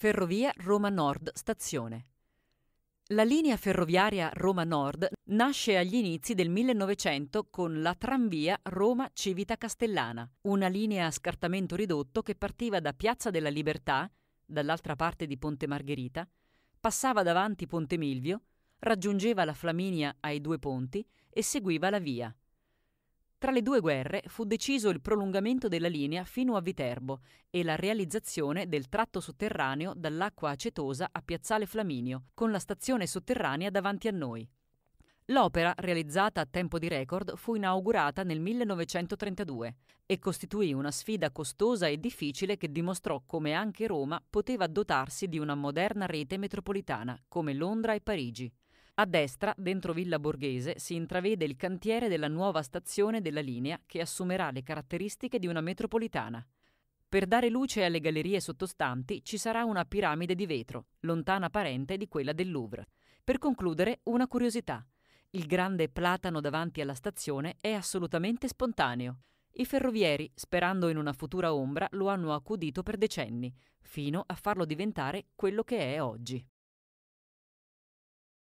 Ferrovia Roma Nord Stazione. La linea ferroviaria Roma Nord nasce agli inizi del 1900 con la tranvia Roma Civita Castellana, una linea a scartamento ridotto che partiva da Piazza della Libertà, dall'altra parte di Ponte Margherita, passava davanti Ponte Milvio, raggiungeva la Flaminia ai due ponti e seguiva la via. Tra le due guerre fu deciso il prolungamento della linea fino a Viterbo e la realizzazione del tratto sotterraneo dall'acqua acetosa a Piazzale Flaminio, con la stazione sotterranea davanti a noi. L'opera, realizzata a tempo di record, fu inaugurata nel 1932 e costituì una sfida costosa e difficile che dimostrò come anche Roma poteva dotarsi di una moderna rete metropolitana come Londra e Parigi. A destra, dentro Villa Borghese, si intravede il cantiere della nuova stazione della linea che assumerà le caratteristiche di una metropolitana. Per dare luce alle gallerie sottostanti ci sarà una piramide di vetro, lontana parente di quella del Louvre. Per concludere, una curiosità. Il grande platano davanti alla stazione è assolutamente spontaneo. I ferrovieri, sperando in una futura ombra, lo hanno accudito per decenni, fino a farlo diventare quello che è oggi.